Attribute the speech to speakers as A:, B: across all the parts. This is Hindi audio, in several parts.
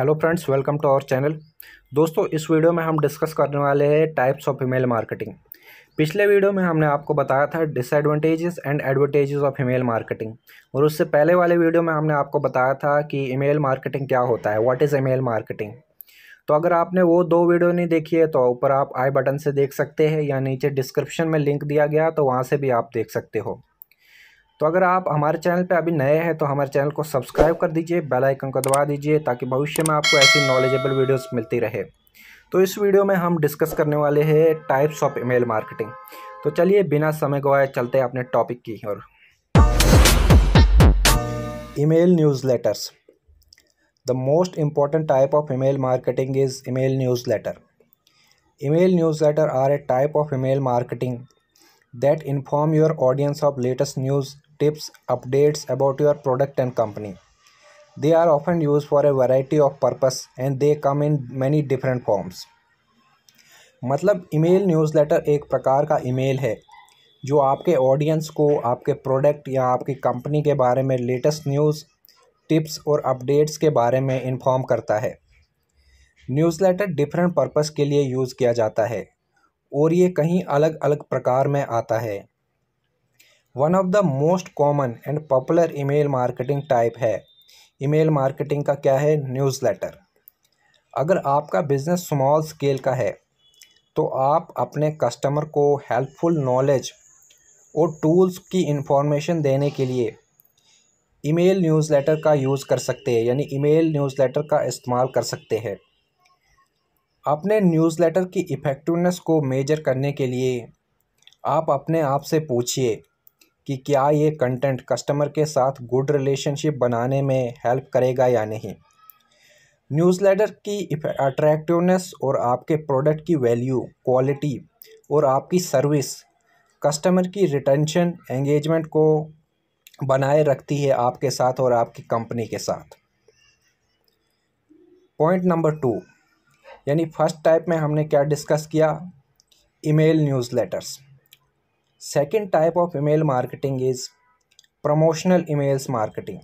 A: Hello friends welcome to our channel दोस्तों इस वीडियो में हम डिस्कस करने वाले हैं टाइप्स ऑफ ईमेल मार्केटिंग पिछले वीडियो में हमने आपको बताया था disadvantages and advantages of email marketing और उससे पहले वाले वीडियो में हमने आपको बताया था कि ईमेल मार्केटिंग क्या होता है व्हाट इज़ ईमेल मार्केटिंग तो अगर आपने वो दो वीडियो नहीं देखी है तो ऊपर आप आई बटन से देख सकते हैं या नीचे डिस्क्रिप्शन में लिंक दिया गया तो वहाँ से भी आप देख सकते हो तो अगर आप हमारे चैनल पर अभी नए हैं तो हमारे चैनल को सब्सक्राइब कर दीजिए बेल आइकन को दबा दीजिए ताकि भविष्य में आपको ऐसी नॉलेजेबल वीडियोस मिलती रहे तो इस वीडियो में हम डिस्कस करने वाले हैं टाइप्स ऑफ ईमेल मार्केटिंग तो चलिए बिना समय गवाए चलते हैं अपने टॉपिक की और email newsletters the most important type of email marketing is email newsletter email newsletter are a type of email marketing that inform your audience of latest news tips, updates about your product and company. They are often used for a variety of purpose and they come in many different forms. मतलब ईमेल न्यूज़लेटर एक प्रकार का ईमेल है जो आपके ऑडियंस को आपके प्रोडक्ट या आपकी कंपनी के बारे में लेटेस्ट न्यूज़ टिप्स और अपडेट्स के बारे में इन्फॉर्म करता है न्यूज़लेटर डिफरेंट पर्पस के लिए यूज़ किया जाता है और ये कहीं अलग अलग प्रकार में आता है one of the most common and popular email marketing type है ईमेल मार्केटिंग का क्या है न्यूज़लेटर अगर आपका बिजनेस स्मॉल स्केल का है तो आप अपने कस्टमर को हेल्पफुल नॉलेज और टूल्स की इंफॉर्मेशन देने के लिए ईमेल न्यूज़लेटर का यूज़ कर सकते हैं यानी ईमेल न्यूज़लेटर का इस्तेमाल कर सकते हैं अपने न्यूज़लेटर की इफ़ेक्टिवनेस को मेजर करने के लिए आप अपने आप से पूछिए कि क्या ये कंटेंट कस्टमर के साथ गुड रिलेशनशिप बनाने में हेल्प करेगा या नहीं न्यूज़लेटर की अट्रैक्टिवनेस और आपके प्रोडक्ट की वैल्यू क्वालिटी और आपकी सर्विस कस्टमर की रिटेंशन एंगेजमेंट को बनाए रखती है आपके साथ और आपकी कंपनी के साथ पॉइंट नंबर टू यानी फर्स्ट टाइप में हमने क्या डिस्कस किया email newsletters Second type of email marketing is promotional emails marketing.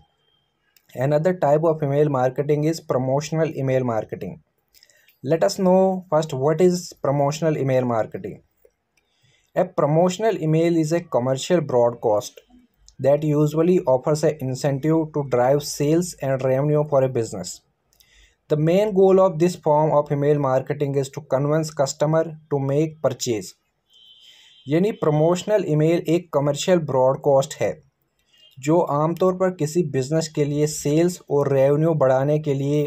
A: Another type of email marketing is promotional email marketing. Let us know first what is promotional email marketing. A promotional email is a commercial broadcast that usually offers an incentive to drive sales and revenue for a business. The main goal of this form of email marketing is to convince customer to make purchase यानी प्रमोशनल ईमेल एक कमर्शियल ब्रॉडकास्ट है जो आमतौर पर किसी बिजनेस के लिए सेल्स और रेवेन्यू बढ़ाने के लिए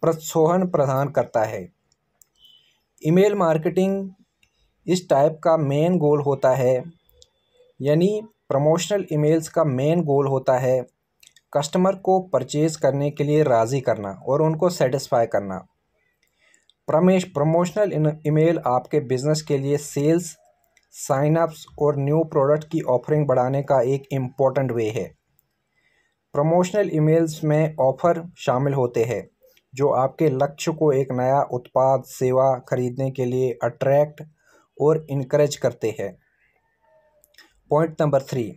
A: प्रोत्साहन प्रदान करता है ईमेल मार्केटिंग इस टाइप का मेन गोल होता है यानी प्रमोशनल ईमेल्स का मेन गोल होता है कस्टमर को परचेज करने के लिए राज़ी करना और उनको सेटिस्फाई करना प्रमेश प्रमोशनल ईमेल आपके बिजनेस के लिए सेल्स साइनअप्स और न्यू प्रोडक्ट की ऑफरिंग बढ़ाने का एक इम्पॉर्टेंट वे है प्रमोशनल ईमेल्स में ऑफ़र शामिल होते हैं जो आपके लक्ष्य को एक नया उत्पाद सेवा खरीदने के लिए अट्रैक्ट और इनक्रेज करते हैं point number three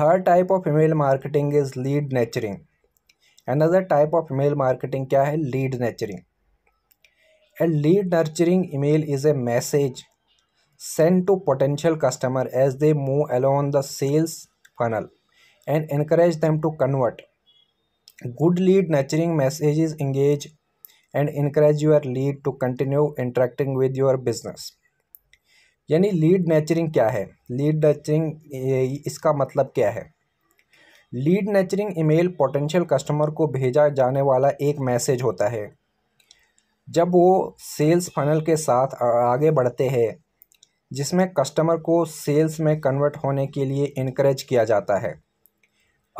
A: third type of email marketing is lead nurturing another type of email marketing क्या है lead nurturing a lead nurturing email is a message sent to potential customer as they move along the sales funnel and encourage them to convert good lead nurturing messages engage and encourage your lead to continue interacting with your business यानी लीड नेचरिंग क्या है लीड नेचरिंग इसका मतलब क्या है lead nurturing email potential customer को भेजा जाने वाला एक मैसेज होता है जब वो सेल्स फनल के साथ आगे बढ़ते हैं जिसमें कस्टमर को सेल्स में कन्वर्ट होने के लिए इनक्रेज किया जाता है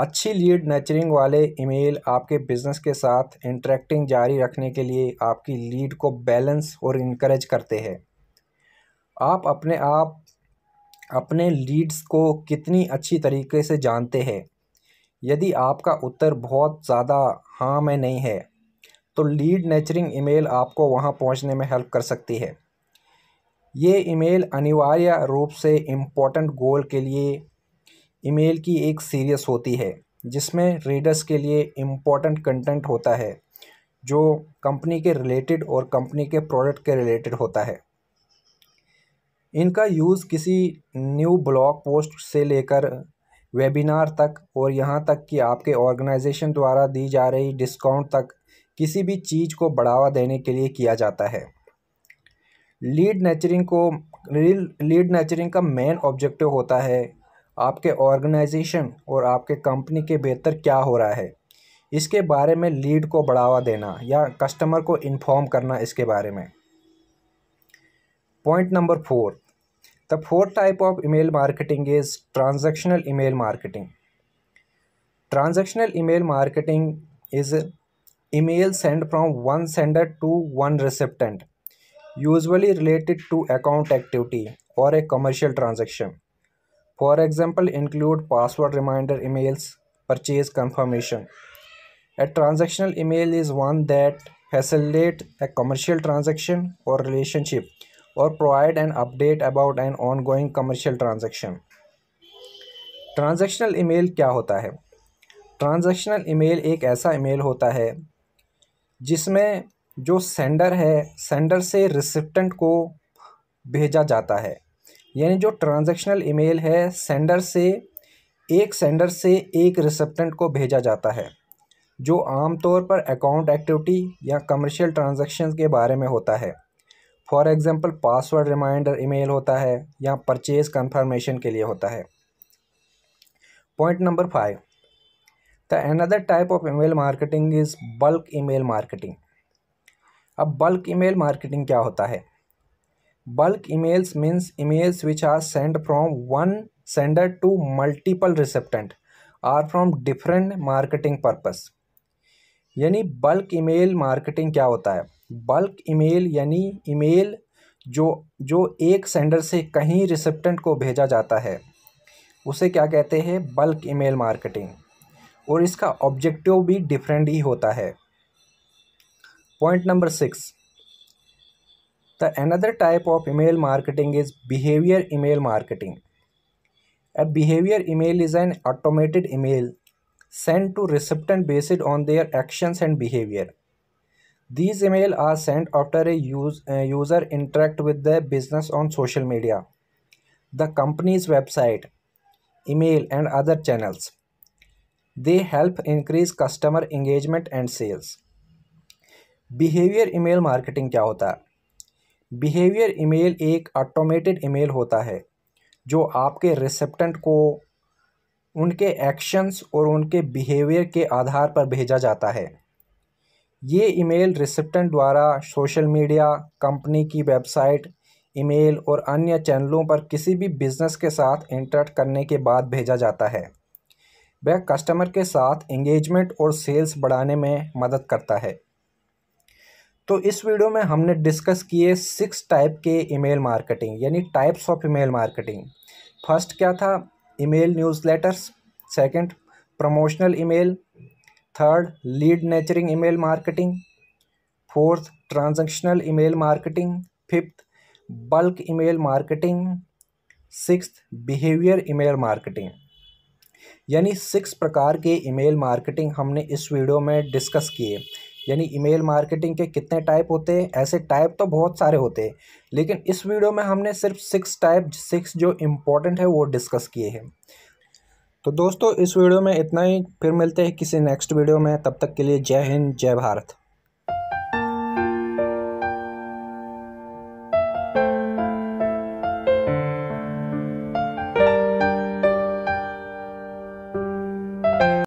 A: अच्छी लीड नेचरिंग वाले ईमेल आपके बिजनेस के साथ इंटरेक्टिंग जारी रखने के लिए आपकी लीड को बैलेंस और इनक्रेज करते हैं आप अपने आप अपने लीड्स को कितनी अच्छी तरीके से जानते हैं यदि आपका उत्तर बहुत ज़्यादा हाँ में नहीं है तो लीड नेचरिंग ईमेल आपको वहाँ पहुँचने में हेल्प कर सकती है ये ईमेल अनिवार्य रूप से इम्पोर्टेंट गोल के लिए ईमेल की एक सीरीज़ होती है जिसमें रीडर्स के लिए इम्पोर्टेंट कंटेंट होता है जो कंपनी के रिलेटेड और कंपनी के प्रोडक्ट के रिलेटेड होता है इनका यूज़ किसी न्यू ब्लॉग पोस्ट से लेकर वेबिनार तक और यहाँ तक कि आपके ऑर्गेनाइजेशन द्वारा दी जा रही डिस्काउंट तक किसी भी चीज़ को बढ़ावा देने के लिए किया जाता है लीड नेचरिंग को लीड नेचरिंग का मेन ऑब्जेक्टिव होता है आपके ऑर्गेनाइजेशन और आपके कंपनी के बेहतर क्या हो रहा है इसके बारे में लीड को बढ़ावा देना या कस्टमर को इन्फॉर्म करना इसके बारे में point number four the fourth type of email marketing is transactional email marketing transactional email marketing is mail send from one sender to one recipient usually related to account activity or a commercial transaction. For example, include password reminder emails, purchase confirmation. A transactional email is one that facilitate a commercial transaction or relationship or provide an update about an ongoing commercial transaction. Transactional email क्या होता है ट्रांजैक्शनल ईमेल एक ऐसा ईमेल होता है जिसमें जो सेंडर है सेंडर से रिसिप्टेंट को भेजा जाता है यानी जो ट्रांजेक्शनल ईमेल है सेंडर से एक सेंडर से एक रिसिप्टेंट को भेजा जाता है जो आमतौर पर अकाउंट एक्टिविटी या कमर्शियल ट्रांजेक्शन के बारे में होता है for example password reminder email होता है या परचेज कंफर्मेशन के लिए होता है point number five the another type of email marketing is bulk email marketing अब बल्क ईमेल मार्केटिंग क्या होता है bulk emails means emails which are send from one sender to multiple recipient or from different marketing purpose यानी बल्क ईमेल मार्केटिंग क्या होता है बल्क ईमेल यानी ईमेल जो जो एक सेंडर से कहीं रिसेप्टेंट को भेजा जाता है उसे क्या कहते हैं बल्क ईमेल मार्केटिंग और इसका ऑब्जेक्टिव भी डिफरेंट ही होता है Point number six. The another type of email marketing is behavior email marketing. A behavior email is an automated email sent to recipient based on their actions and behavior. These emails are sent after a use, uh, user interact with their business on social media, the company's website, email and other channels. They help increase customer engagement and sales. Behaviour email marketing क्या होता है बिहेवियर ईमेल एक ऑटोमेटेड ईमेल होता है जो आपके रिसेप्टेंट को उनके एक्शंस और उनके बिहेवियर के आधार पर भेजा जाता है ये ईमेल रिसेप्टेंट द्वारा सोशल मीडिया कंपनी की वेबसाइट ईमेल और अन्य चैनलों पर किसी भी बिजनेस के साथ इंटरेक्ट करने के बाद भेजा जाता है वह कस्टमर के साथ एंगेजमेंट और सेल्स बढ़ाने में मदद करता है तो इस वीडियो में हमने डिस्कस किए सिक्स टाइप के ईमेल मार्केटिंग यानी types of email marketing first क्या था email newsletters second promotional email third lead nurturing email marketing fourth transactional email marketing fifth bulk email marketing six behaviour email marketing यानी सिक्स प्रकार के ईमेल मार्केटिंग हमने इस वीडियो में डिस्कस किए यानी ईमेल मार्केटिंग के कितने टाइप होते हैं ऐसे टाइप तो बहुत सारे होते हैं लेकिन इस वीडियो में हमने सिर्फ सिक्स टाइप सिक्स जो इम्पोर्टेंट है वो डिस्कस किए हैं तो दोस्तों इस वीडियो में इतना ही फिर मिलते हैं किसी नेक्स्ट वीडियो में तब तक के लिए जय हिंद जय भारत